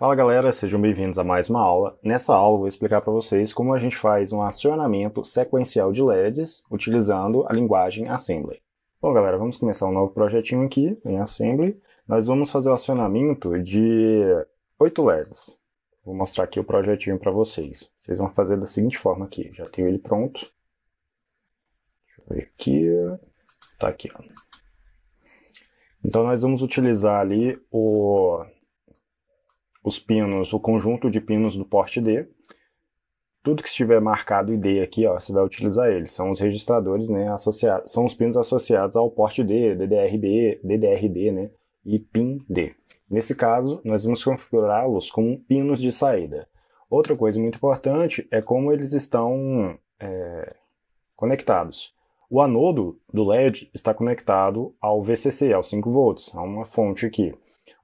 Fala galera, sejam bem-vindos a mais uma aula. Nessa aula vou explicar para vocês como a gente faz um acionamento sequencial de LEDs utilizando a linguagem Assembly. Bom galera, vamos começar um novo projetinho aqui em Assembly. Nós vamos fazer o acionamento de 8 LEDs. Vou mostrar aqui o projetinho para vocês. Vocês vão fazer da seguinte forma aqui, já tenho ele pronto. Deixa eu ver aqui, tá aqui ó. Então nós vamos utilizar ali o os pinos, o conjunto de pinos do porte D. Tudo que estiver marcado ID aqui, ó, você vai utilizar eles. São os registradores, né, associados, são os pinos associados ao porte D, DDRB, DDRD, né, e pin D. Nesse caso, nós vamos configurá-los como pinos de saída. Outra coisa muito importante é como eles estão é, conectados. O anodo do LED está conectado ao VCC, ao 5 volts, a uma fonte aqui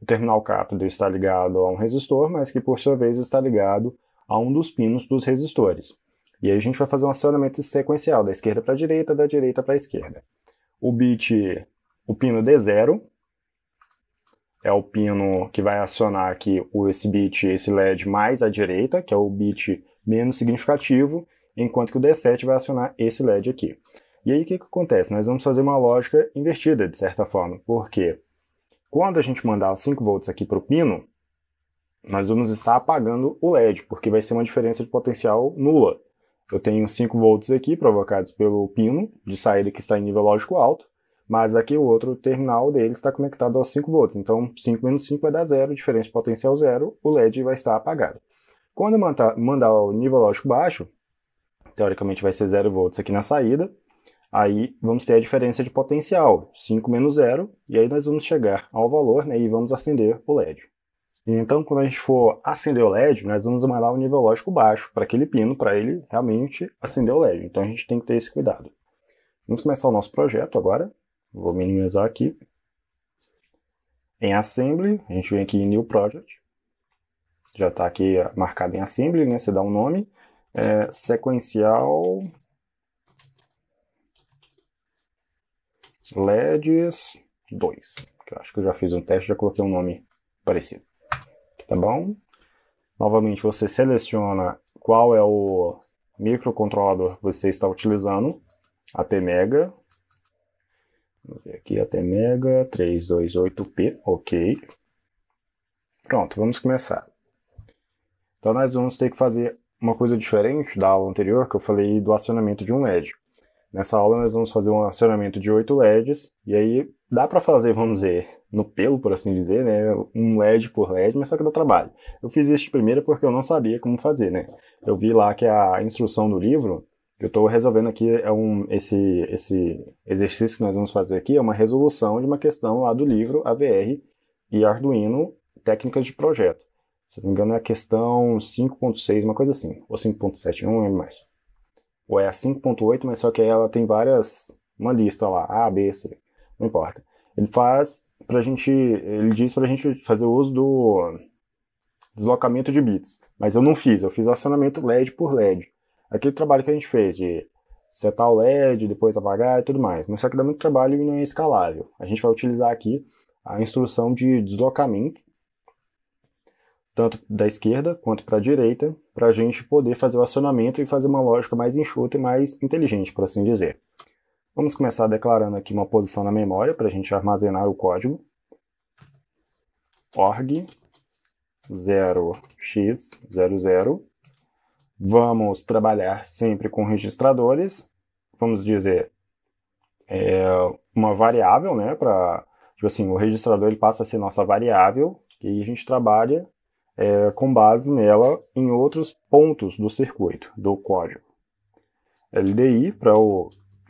terminal cátodo está ligado a um resistor, mas que por sua vez está ligado a um dos pinos dos resistores. E aí a gente vai fazer um acionamento sequencial da esquerda para a direita, da direita para a esquerda. O bit, o pino D0, é o pino que vai acionar aqui esse bit, esse LED mais à direita, que é o bit menos significativo, enquanto que o D7 vai acionar esse LED aqui. E aí o que, que acontece? Nós vamos fazer uma lógica invertida, de certa forma, porque quando a gente mandar 5 volts aqui para o pino, nós vamos estar apagando o LED, porque vai ser uma diferença de potencial nula. Eu tenho 5 volts aqui provocados pelo pino de saída que está em nível lógico alto, mas aqui o outro terminal dele está conectado aos 5 volts, então 5 menos 5 vai dar zero, diferença de potencial zero, o LED vai estar apagado. Quando eu mandar ao nível lógico baixo, teoricamente vai ser 0 volts aqui na saída, aí vamos ter a diferença de potencial, 5 menos 0, e aí nós vamos chegar ao valor né, e vamos acender o LED. então, quando a gente for acender o LED, nós vamos mandar um nível lógico baixo para aquele pino, para ele realmente acender o LED. Então, a gente tem que ter esse cuidado. Vamos começar o nosso projeto agora. Vou minimizar aqui. Em Assembly, a gente vem aqui em New Project. Já está aqui marcado em Assembly, né? Você dá um nome. É, sequencial LEDs 2, que eu acho que eu já fiz um teste, já coloquei um nome parecido. Tá bom? Novamente, você seleciona qual é o microcontrolador que você está utilizando, ATmega, vamos ver aqui, ATmega 328P, ok. Pronto, vamos começar. Então nós vamos ter que fazer uma coisa diferente da aula anterior, que eu falei do acionamento de um LED. Nessa aula nós vamos fazer um acionamento de oito LEDs, e aí dá para fazer, vamos dizer, no pelo, por assim dizer, né, um LED por LED, mas só que dá trabalho. Eu fiz este primeiro porque eu não sabia como fazer, né. Eu vi lá que a instrução do livro, que eu estou resolvendo aqui, é um, esse, esse exercício que nós vamos fazer aqui, é uma resolução de uma questão lá do livro AVR e Arduino, técnicas de projeto. Se não me engano é a questão 5.6, uma coisa assim, ou 5.7, não lembro mais ou é a 5.8, mas só que ela tem várias, uma lista lá, A, B, C, não importa. Ele faz pra gente, ele diz pra gente fazer o uso do deslocamento de bits, mas eu não fiz, eu fiz o acionamento LED por LED. Aquele trabalho que a gente fez de setar o LED, depois apagar e tudo mais, mas só que dá muito trabalho e não é escalável. A gente vai utilizar aqui a instrução de deslocamento tanto da esquerda quanto para a direita, para a gente poder fazer o acionamento e fazer uma lógica mais enxuta e mais inteligente, por assim dizer. Vamos começar declarando aqui uma posição na memória para a gente armazenar o código. org 0x00. Vamos trabalhar sempre com registradores. Vamos dizer é, uma variável, né? Para tipo assim, o registrador ele passa a ser nossa variável e a gente trabalha é, com base nela em outros pontos do circuito, do código. LDI, para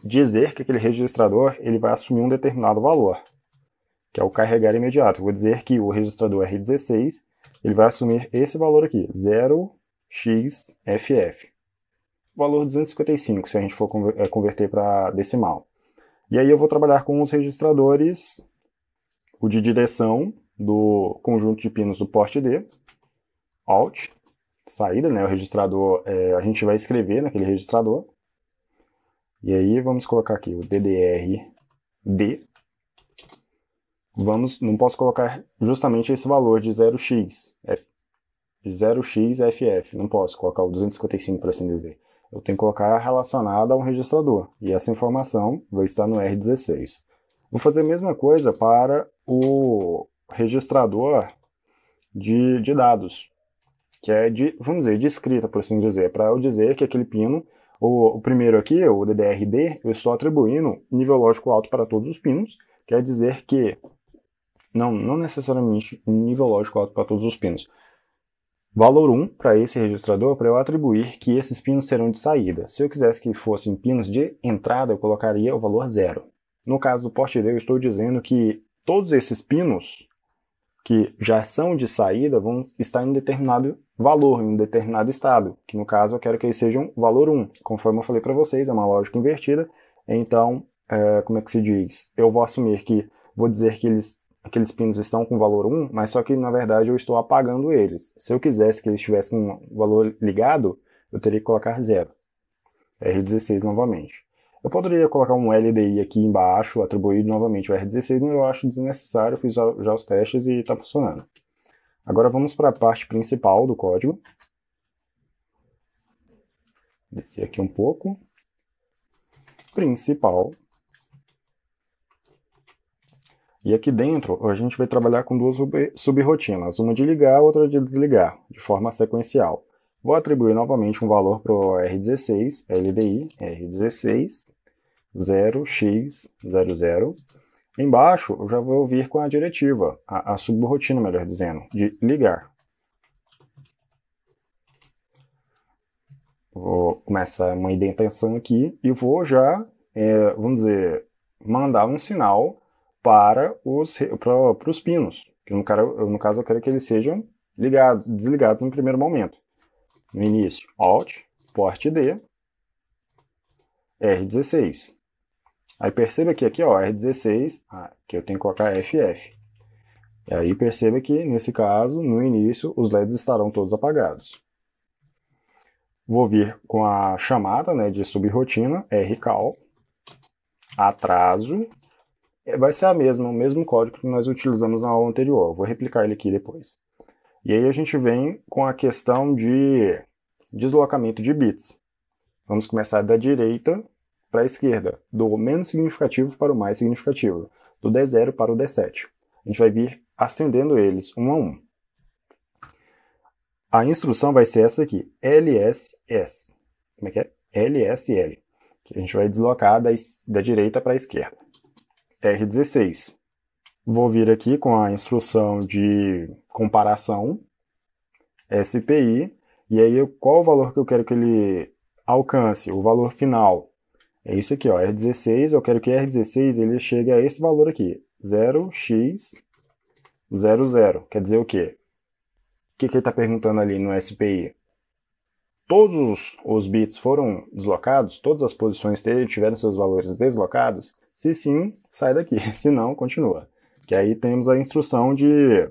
dizer que aquele registrador ele vai assumir um determinado valor, que é o carregar imediato. vou dizer que o registrador R16 ele vai assumir esse valor aqui, 0xff. Valor 255, se a gente for é, converter para decimal. E aí eu vou trabalhar com os registradores, o de direção do conjunto de pinos do porte D, alt, saída, né? O registrador, é, a gente vai escrever naquele registrador. E aí vamos colocar aqui o DDR-D. Vamos, não posso colocar justamente esse valor de 0x, F, 0xFF, não posso colocar o 255 para assim dizer. Eu tenho que colocar relacionada a um registrador, e essa informação vai estar no R16. Vou fazer a mesma coisa para o registrador de, de dados que é de, vamos dizer, de escrita, por assim dizer, é para eu dizer que aquele pino, o, o primeiro aqui, o DDRD, eu estou atribuindo nível lógico alto para todos os pinos, quer dizer que, não, não necessariamente nível lógico alto para todos os pinos, Valor 1 para esse registrador para eu atribuir que esses pinos serão de saída. Se eu quisesse que fossem pinos de entrada, eu colocaria o valor 0. No caso do poste D, eu estou dizendo que todos esses pinos que já são de saída vão estar em um determinado valor, em um determinado estado, que no caso eu quero que eles sejam valor 1. Conforme eu falei para vocês, é uma lógica invertida, então, é, como é que se diz? Eu vou assumir que, vou dizer que eles aqueles pinos estão com valor 1, mas só que na verdade eu estou apagando eles. Se eu quisesse que eles tivessem um valor ligado, eu teria que colocar 0. R16 novamente. Eu poderia colocar um LDI aqui embaixo, atribuir novamente o R16, mas eu acho desnecessário, fiz já os testes e está funcionando. Agora vamos para a parte principal do código. Descer aqui um pouco. Principal. E aqui dentro a gente vai trabalhar com duas subrotinas, uma de ligar, outra de desligar, de forma sequencial. Vou atribuir novamente um valor para o R16, LDI, R16. 0x00. Embaixo, eu já vou vir com a diretiva, a, a subrotina, melhor dizendo, de ligar. Vou começar uma indentação aqui e vou já, é, vamos dizer, mandar um sinal para os, para, para os pinos. Que no, cara, no caso, eu quero que eles sejam ligados, desligados no primeiro momento. No início, Alt, Port D, R16. Aí perceba que aqui, ó, R16, ah, que eu tenho que colocar FF. E aí perceba que, nesse caso, no início, os LEDs estarão todos apagados. Vou vir com a chamada né, de subrotina, RCAL, atraso, é, vai ser a mesma, o mesmo código que nós utilizamos na aula anterior. vou replicar ele aqui depois. E aí a gente vem com a questão de deslocamento de bits. Vamos começar da direita para a esquerda, do menos significativo para o mais significativo, do D0 para o D7. A gente vai vir acendendo eles um a um. A instrução vai ser essa aqui, LSS. Como é que é? LSL. Que a gente vai deslocar da, da direita para a esquerda. R16. Vou vir aqui com a instrução de comparação, SPI, e aí qual o valor que eu quero que ele alcance, o valor final. É isso aqui, ó, R16, eu quero que R16 ele chegue a esse valor aqui, 0x00. Quer dizer o quê? O que, que ele está perguntando ali no SPI? Todos os bits foram deslocados? Todas as posições dele tiveram seus valores deslocados? Se sim, sai daqui. Se não, continua. Que aí temos a instrução de...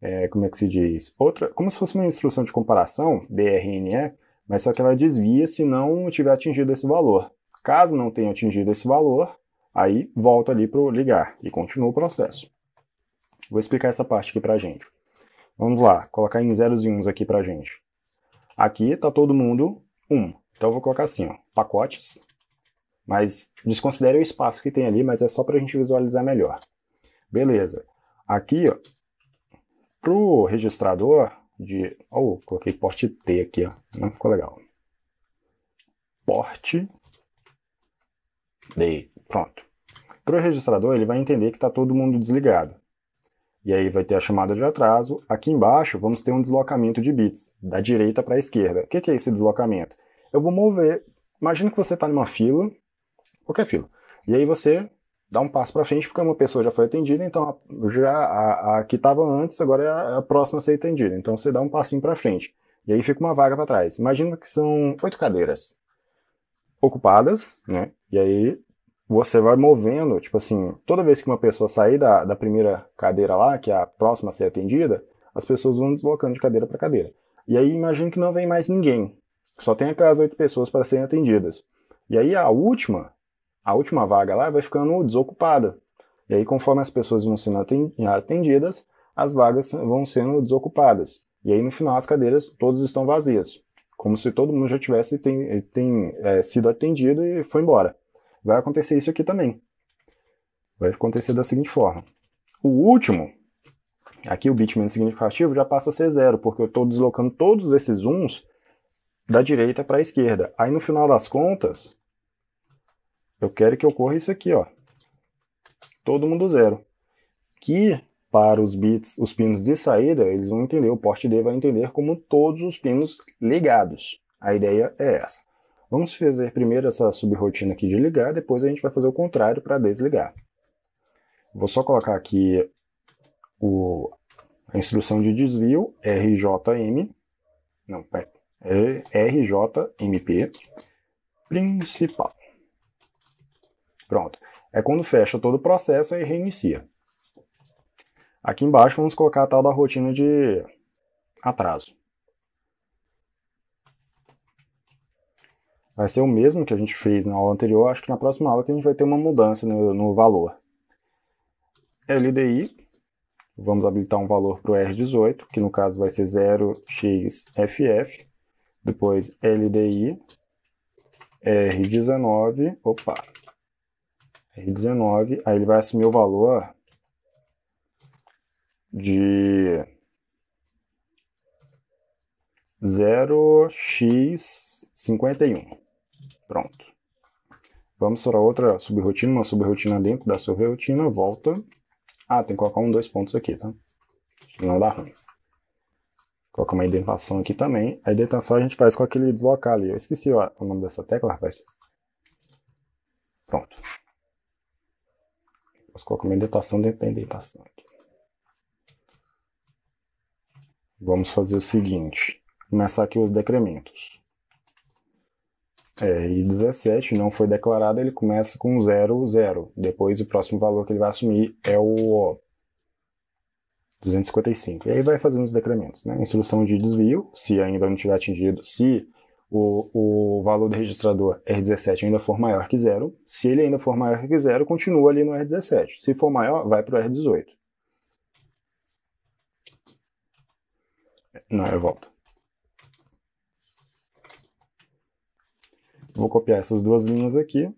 É, como é que se diz? Outra, como se fosse uma instrução de comparação, BRNE, mas só que ela desvia se não tiver atingido esse valor. Caso não tenha atingido esse valor, aí volta ali para o ligar e continua o processo. Vou explicar essa parte aqui para a gente. Vamos lá, colocar em zeros e uns aqui para a gente. Aqui está todo mundo 1. Um. Então eu vou colocar assim, ó, pacotes. Mas desconsidere o espaço que tem ali, mas é só para a gente visualizar melhor. Beleza. Aqui, ó, para o registrador de... Oh, coloquei porte T aqui, ó. não ficou legal. Porte Daí, pronto. Para o registrador, ele vai entender que está todo mundo desligado. E aí vai ter a chamada de atraso. Aqui embaixo, vamos ter um deslocamento de bits, da direita para a esquerda. O que é esse deslocamento? Eu vou mover... Imagina que você está numa fila, qualquer fila, e aí você dá um passo para frente porque uma pessoa já foi atendida, então a, já a, a que estava antes agora é, é a, próxima a ser atendida. Então você dá um passinho para frente e aí fica uma vaga para trás. Imagina que são oito cadeiras ocupadas, né? E aí você vai movendo, tipo assim, toda vez que uma pessoa sair da, da primeira cadeira lá, que é a próxima a ser atendida, as pessoas vão deslocando de cadeira para cadeira. E aí imagina que não vem mais ninguém. Só tem aquelas oito pessoas para serem atendidas. E aí a última, a última vaga lá vai ficando desocupada. E aí conforme as pessoas vão sendo atendidas, as vagas vão sendo desocupadas. E aí no final as cadeiras todas estão vazias, como se todo mundo já tivesse tem, tem, é, sido atendido e foi embora vai acontecer isso aqui também. Vai acontecer da seguinte forma. O último, aqui o bit menos significativo, já passa a ser zero, porque eu estou deslocando todos esses uns da direita para a esquerda. Aí no final das contas, eu quero que ocorra isso aqui, ó. Todo mundo zero. Que para os bits, os pinos de saída, eles vão entender, o porte D vai entender como todos os pinos ligados. A ideia é essa. Vamos fazer primeiro essa subrotina aqui de ligar, depois a gente vai fazer o contrário para desligar. Vou só colocar aqui o, a instrução de desvio RJM, não, é RJMP principal. Pronto. É quando fecha todo o processo e reinicia. Aqui embaixo vamos colocar a tal da rotina de atraso. vai ser o mesmo que a gente fez na aula anterior, acho que na próxima aula que a gente vai ter uma mudança no, no valor. LDI, vamos habilitar um valor para o R18, que no caso vai ser 0xFF, depois LDI, R19, opa, R19, aí ele vai assumir o valor de 0x51. Pronto. Vamos para outra subrotina, uma subrotina dentro da subrotina, volta. Ah, tem que colocar um, dois pontos aqui, tá? Não dá ruim. Coloca uma indentação aqui também. A indentação a gente faz com aquele deslocar ali. Eu esqueci ó, o nome dessa tecla, rapaz. Pronto. Posso colocar uma indentação dentro da indentação aqui. Vamos fazer o seguinte. Começar aqui os decrementos r é, 17 não foi declarado, ele começa com 0, 0. Depois o próximo valor que ele vai assumir é o O. 255. E aí vai fazendo os decrementos. Né? Instrução de desvio, se ainda não tiver atingido, se o, o valor do registrador R17 ainda for maior que zero, se ele ainda for maior que zero, continua ali no R17. Se for maior, vai para o R18. Não, eu volto. Vou copiar essas duas linhas aqui.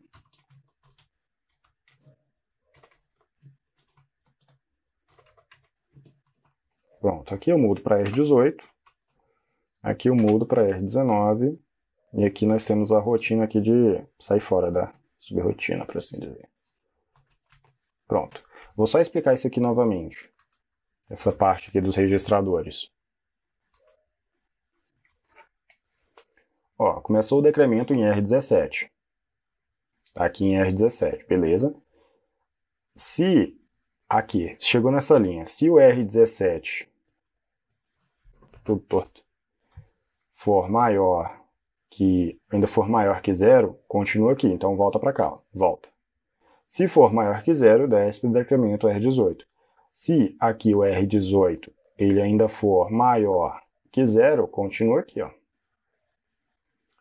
Pronto, aqui eu mudo para R18, aqui eu mudo para R19, e aqui nós temos a rotina aqui de sair fora da subrotina, por assim dizer. Pronto. Vou só explicar isso aqui novamente, essa parte aqui dos registradores. Ó, começou o decremento em R17. Tá aqui em R17, beleza? Se aqui, chegou nessa linha, se o R17 tudo torto for maior que ainda for maior que zero, continua aqui, então volta para cá, ó, volta. Se for maior que zero, desce para o decremento R18. Se aqui o R18 ele ainda for maior que zero, continua aqui, ó,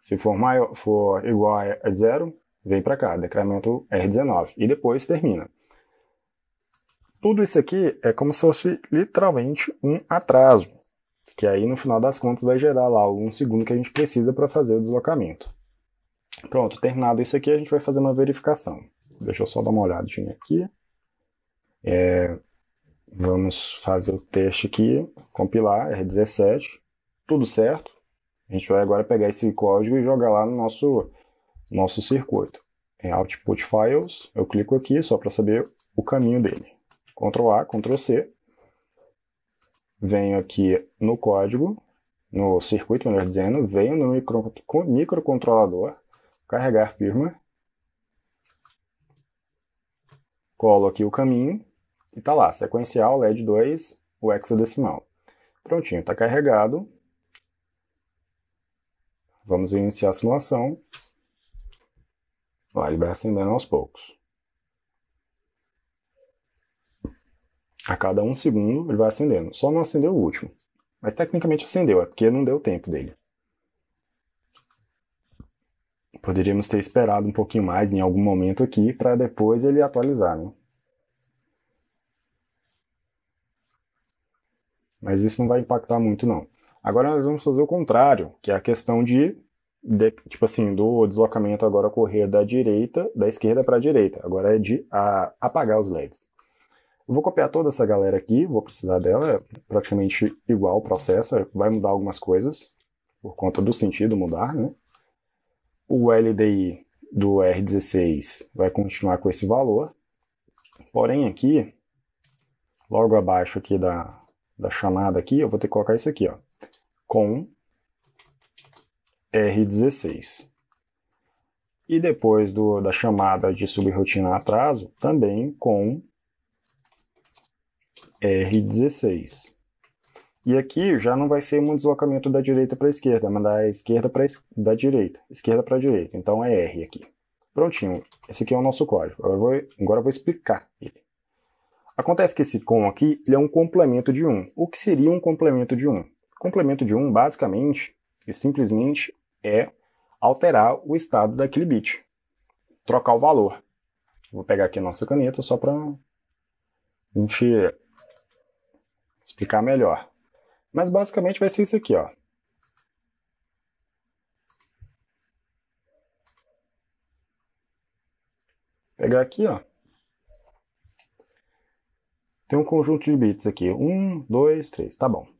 se for, maior, for igual a é zero, vem para cá, decremento R19, e depois termina. Tudo isso aqui é como se fosse literalmente um atraso, que aí no final das contas vai gerar lá um segundo que a gente precisa para fazer o deslocamento. Pronto, terminado isso aqui, a gente vai fazer uma verificação. Deixa eu só dar uma olhadinha aqui. É, vamos fazer o teste aqui, compilar R17, tudo certo, a gente vai agora pegar esse código e jogar lá no nosso, nosso circuito. Em Output Files, eu clico aqui só para saber o caminho dele. Ctrl A, Ctrl C. Venho aqui no código, no circuito, melhor dizendo, venho no micro, microcontrolador, carregar firma, colo aqui o caminho, e tá lá, sequencial, LED 2, o hexadecimal. Prontinho, está carregado. Vamos iniciar a simulação. Lá, ele vai acendendo aos poucos. A cada um segundo ele vai acendendo. Só não acendeu o último. Mas tecnicamente acendeu, é porque não deu tempo dele. Poderíamos ter esperado um pouquinho mais em algum momento aqui para depois ele atualizar, né? Mas isso não vai impactar muito não. Agora nós vamos fazer o contrário, que é a questão de, de tipo assim, do deslocamento agora ocorrer da direita, da esquerda para a direita. Agora é de a, apagar os LEDs. Eu vou copiar toda essa galera aqui, vou precisar dela, é praticamente igual o processo, é, vai mudar algumas coisas, por conta do sentido mudar, né? O LDI do R16 vai continuar com esse valor, porém aqui, logo abaixo aqui da, da chamada aqui, eu vou ter que colocar isso aqui, ó com R16. E depois do, da chamada de subrotina atraso, também com R16. E aqui já não vai ser um deslocamento da direita para a esquerda, mas da esquerda para da direita, esquerda para a direita. Então é R aqui. Prontinho, esse aqui é o nosso código. Agora eu vou, agora eu vou explicar ele. Acontece que esse com aqui ele é um complemento de 1. O que seria um complemento de 1? Complemento de um, basicamente e simplesmente, é alterar o estado daquele bit, trocar o valor. Vou pegar aqui a nossa caneta só para a gente explicar melhor. Mas basicamente vai ser isso aqui, ó. pegar aqui, ó. Tem um conjunto de bits aqui. Um, dois, três. Tá bom.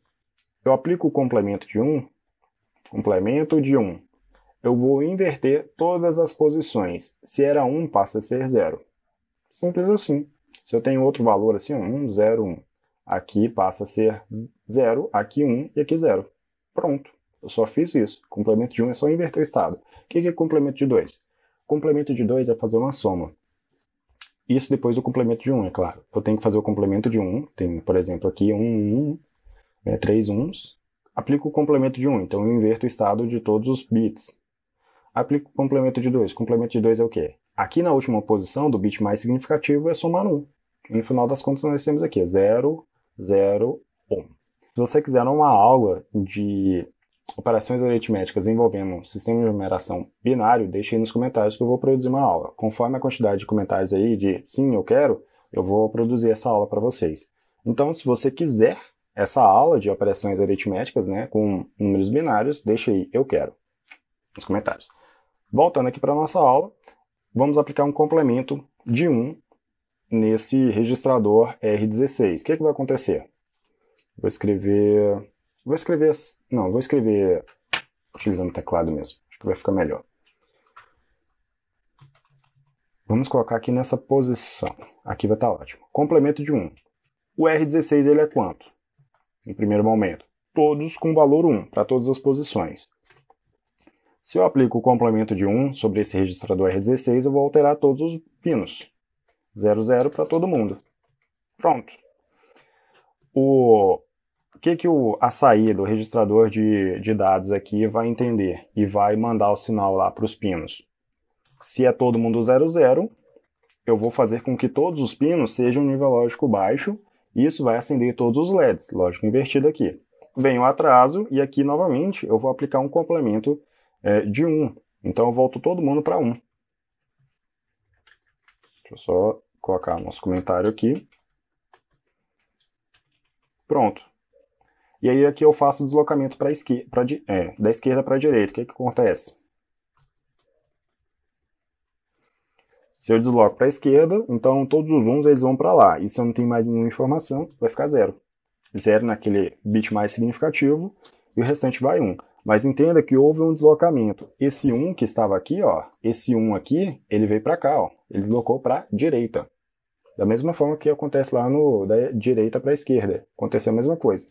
Eu aplico o complemento de 1, complemento de 1. Eu vou inverter todas as posições. Se era 1, passa a ser 0. Simples assim. Se eu tenho outro valor assim, 1, 0, 1. Aqui passa a ser 0, aqui 1 e aqui 0. Pronto. Eu só fiz isso. Complemento de 1 é só inverter o estado. O que é complemento de 2? Complemento de 2 é fazer uma soma. Isso depois do complemento de 1, é claro. Eu tenho que fazer o complemento de 1. Tem, por exemplo, aqui 1, 1, né, três uns, aplico o complemento de 1, um, então eu inverto o estado de todos os bits. Aplico o complemento de 2, complemento de 2 é o quê? Aqui na última posição do bit mais significativo é somar 1. Um. E no final das contas nós temos aqui 0, 0, 1. Se você quiser uma aula de operações aritméticas envolvendo um sistema de numeração binário, deixe aí nos comentários que eu vou produzir uma aula. Conforme a quantidade de comentários aí de sim, eu quero, eu vou produzir essa aula para vocês. Então, se você quiser essa aula de operações aritméticas, né, com números binários, deixa aí, eu quero, nos comentários. Voltando aqui para a nossa aula, vamos aplicar um complemento de 1 nesse registrador R16. O que, é que vai acontecer? Vou escrever... Vou escrever... Não, vou escrever utilizando o teclado mesmo. Acho que vai ficar melhor. Vamos colocar aqui nessa posição. Aqui vai estar tá ótimo. Complemento de 1. O R16 ele é quanto? em primeiro momento, todos com valor 1 para todas as posições. Se eu aplico o complemento de 1 sobre esse registrador R16, eu vou alterar todos os pinos. 00 para todo mundo. Pronto. O que, que o saída do registrador de, de dados aqui vai entender e vai mandar o sinal lá para os pinos? Se é todo mundo 00, eu vou fazer com que todos os pinos sejam nível lógico baixo isso vai acender todos os LEDs, lógico, invertido aqui. Vem o atraso e aqui novamente eu vou aplicar um complemento é, de 1. Então eu volto todo mundo para 1. Deixa eu só colocar nosso comentário aqui. Pronto. E aí aqui eu faço o deslocamento pra esquer pra, é, da esquerda para a direita. O que, é que acontece? Se eu desloco para a esquerda, então todos os uns eles vão para lá. E se eu não tenho mais nenhuma informação, vai ficar zero. Zero naquele bit mais significativo e o restante vai 1. Um. Mas entenda que houve um deslocamento. Esse 1 um que estava aqui, ó, esse 1 um aqui, ele veio para cá, ó, ele deslocou para direita. Da mesma forma que acontece lá no da direita para a esquerda. Aconteceu a mesma coisa.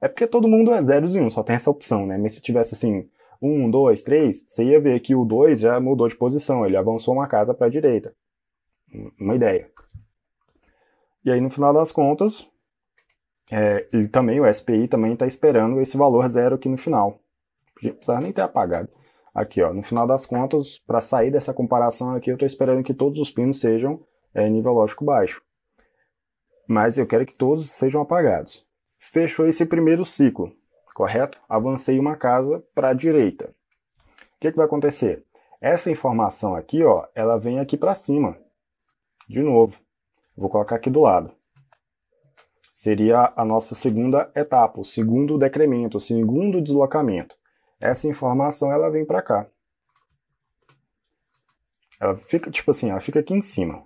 É porque todo mundo é zeros e uns. só tem essa opção, né? Mas se tivesse assim, 1, 2, 3, você ia ver que o 2 já mudou de posição, ele avançou uma casa para a direita. Uma ideia. E aí, no final das contas, é, ele também, o SPI também está esperando esse valor zero aqui no final. Não precisava nem ter apagado. Aqui, ó, no final das contas, para sair dessa comparação aqui, eu estou esperando que todos os pinos sejam é, nível lógico baixo. Mas eu quero que todos sejam apagados. Fechou esse primeiro ciclo correto? Avancei uma casa para a direita. O que, que vai acontecer? Essa informação aqui, ó, ela vem aqui para cima. De novo. Vou colocar aqui do lado. Seria a nossa segunda etapa, o segundo decremento, o segundo deslocamento. Essa informação, ela vem para cá. Ela fica, tipo assim, ela fica aqui em cima.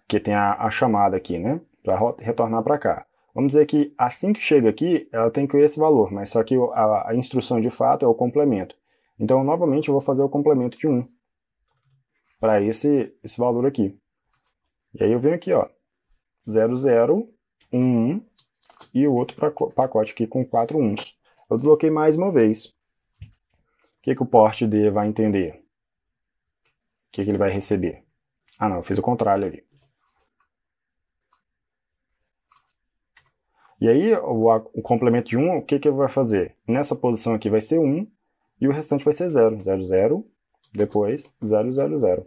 Porque tem a, a chamada aqui, né? Para retornar para cá. Vamos dizer que assim que chega aqui, ela tem que ter esse valor, mas só que a, a instrução de fato é o complemento. Então, novamente, eu vou fazer o complemento de 1 para esse, esse valor aqui. E aí eu venho aqui, ó, 0, 0, 1, 1 e o outro pacote aqui com 4 uns. Eu desloquei mais uma vez. O que, que o port D vai entender? O que, que ele vai receber? Ah, não, eu fiz o contrário ali. E aí, o, o complemento de 1, o que, que vai fazer? Nessa posição aqui vai ser 1, e o restante vai ser 0. 0, 0, depois 0, 0, 0.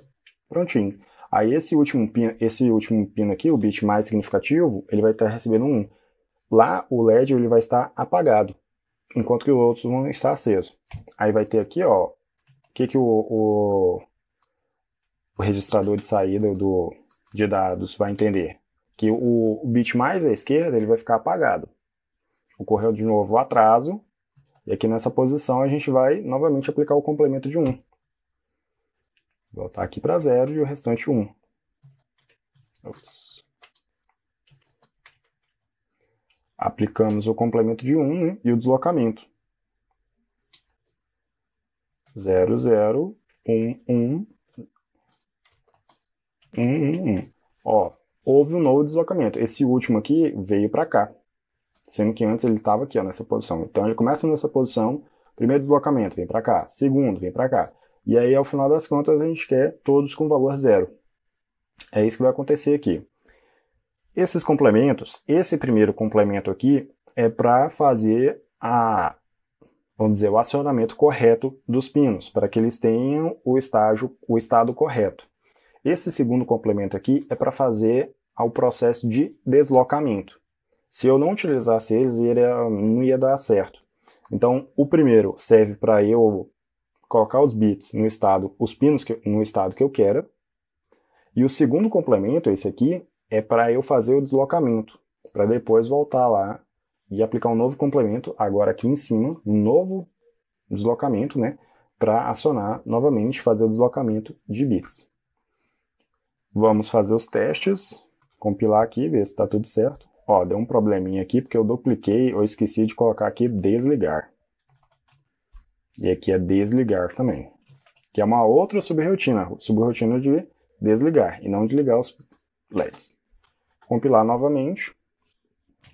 Prontinho. Aí esse último pino, esse último pino aqui, o bit mais significativo, ele vai estar recebendo 1. Lá o LED ele vai estar apagado, enquanto que o outro não está aceso. Aí vai ter aqui, ó, o que, que o, o, o registrador de saída do, de dados vai entender que o, o bit mais à esquerda ele vai ficar apagado. Ocorreu de novo o atraso, e aqui nessa posição a gente vai novamente aplicar o complemento de 1. Voltar aqui para 0 e o restante 1. Ops. Aplicamos o complemento de 1 né, e o deslocamento. 0, 0, 1, 1, 1, 1, 1 houve um novo deslocamento. Esse último aqui veio para cá, sendo que antes ele estava aqui, ó, nessa posição. Então ele começa nessa posição, primeiro deslocamento vem para cá, segundo vem para cá. E aí, ao final das contas, a gente quer todos com valor zero. É isso que vai acontecer aqui. Esses complementos, esse primeiro complemento aqui, é para fazer a, vamos dizer, o acionamento correto dos pinos, para que eles tenham o estágio, o estado correto. Esse segundo complemento aqui é para fazer ao processo de deslocamento. Se eu não utilizasse eles, ele não ia dar certo. Então, o primeiro serve para eu colocar os bits no estado, os pinos que, no estado que eu quero. E o segundo complemento, esse aqui, é para eu fazer o deslocamento, para depois voltar lá e aplicar um novo complemento, agora aqui em cima, um novo deslocamento, né, para acionar novamente, fazer o deslocamento de bits. Vamos fazer os testes, compilar aqui, ver se está tudo certo. Ó, deu um probleminha aqui porque eu dupliquei ou esqueci de colocar aqui desligar. E aqui é desligar também, que é uma outra subrotina, subrotina de desligar e não de ligar os LEDs. Compilar novamente,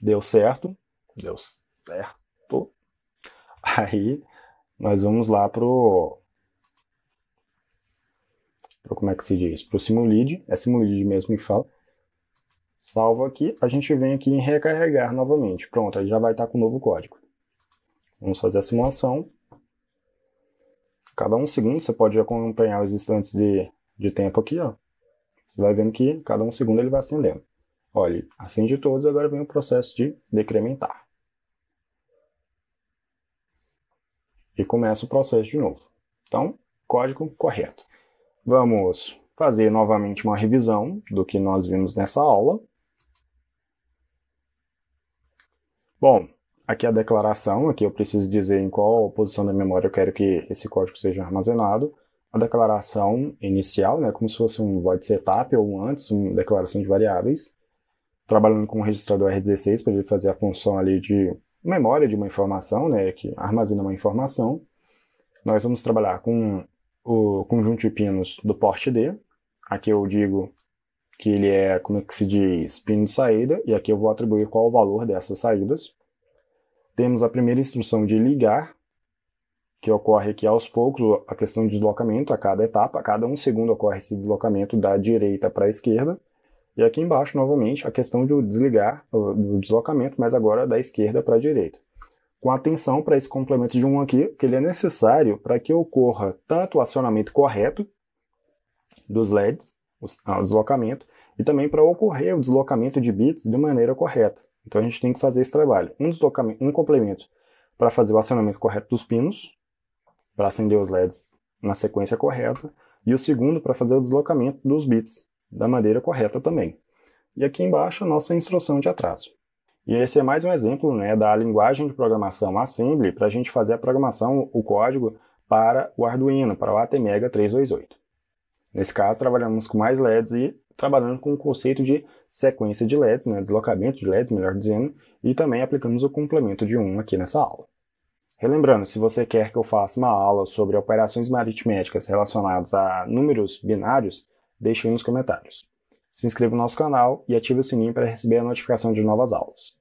deu certo, deu certo. Aí nós vamos lá pro para como é que se diz, para o Simulid, é Simulid mesmo que fala. Salvo aqui, a gente vem aqui em recarregar novamente. Pronto, aí já vai estar tá com o novo código. Vamos fazer a simulação. Cada um segundo, você pode acompanhar os instantes de, de tempo aqui, ó. Você vai vendo que cada um segundo ele vai acendendo. Olha, acende todos, agora vem o processo de decrementar. E começa o processo de novo. Então, código correto. Vamos fazer novamente uma revisão do que nós vimos nessa aula. Bom, aqui a declaração, aqui eu preciso dizer em qual posição da memória eu quero que esse código seja armazenado. A declaração inicial, né, como se fosse um void setup ou um antes, uma declaração de variáveis. Trabalhando com o registrador R16 para ele fazer a função ali de memória de uma informação, né, que armazena uma informação. Nós vamos trabalhar com o conjunto de pinos do porte D. Aqui eu digo que ele é, como é que se diz, pino de saída, e aqui eu vou atribuir qual o valor dessas saídas. Temos a primeira instrução de ligar, que ocorre aqui aos poucos, a questão de deslocamento a cada etapa, a cada um segundo ocorre esse deslocamento da direita para a esquerda, e aqui embaixo, novamente, a questão de desligar do deslocamento, mas agora da esquerda para a direita com atenção para esse complemento de 1 aqui, que ele é necessário para que ocorra tanto o acionamento correto dos LEDs, ah, o deslocamento, e também para ocorrer o deslocamento de bits de maneira correta. Então a gente tem que fazer esse trabalho. Um, deslocamento, um complemento para fazer o acionamento correto dos pinos, para acender os LEDs na sequência correta, e o segundo para fazer o deslocamento dos bits da maneira correta também. E aqui embaixo a nossa instrução de atraso. E esse é mais um exemplo né, da linguagem de programação Assembly para a gente fazer a programação, o código, para o Arduino, para o ATmega 328. Nesse caso, trabalhamos com mais LEDs e trabalhando com o conceito de sequência de LEDs, né, deslocamento de LEDs, melhor dizendo, e também aplicamos o complemento de 1 aqui nessa aula. Relembrando, se você quer que eu faça uma aula sobre operações aritméticas relacionadas a números binários, deixe aí nos comentários. Se inscreva no nosso canal e ative o sininho para receber a notificação de novas aulas.